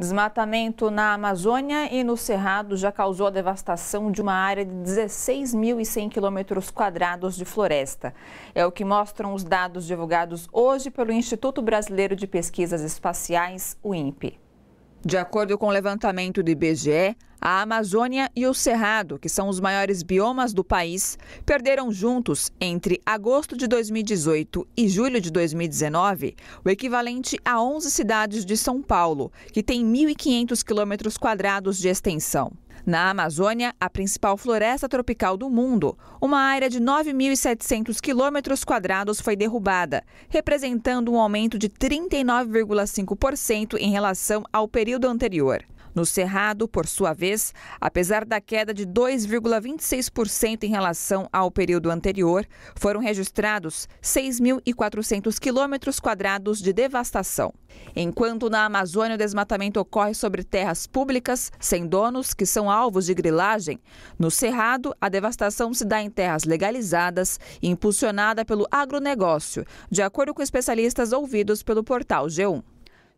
Desmatamento na Amazônia e no Cerrado já causou a devastação de uma área de 16.100 quilômetros quadrados de floresta. É o que mostram os dados divulgados hoje pelo Instituto Brasileiro de Pesquisas Espaciais, o INPE. De acordo com o levantamento do IBGE, a Amazônia e o Cerrado, que são os maiores biomas do país, perderam juntos, entre agosto de 2018 e julho de 2019, o equivalente a 11 cidades de São Paulo, que tem 1.500 quilômetros quadrados de extensão. Na Amazônia, a principal floresta tropical do mundo, uma área de 9.700 quilômetros quadrados foi derrubada, representando um aumento de 39,5% em relação ao período anterior. No Cerrado, por sua vez, apesar da queda de 2,26% em relação ao período anterior, foram registrados 6.400 quilômetros quadrados de devastação. Enquanto na Amazônia o desmatamento ocorre sobre terras públicas, sem donos, que são alvos de grilagem, no Cerrado a devastação se dá em terras legalizadas e impulsionada pelo agronegócio, de acordo com especialistas ouvidos pelo portal G1.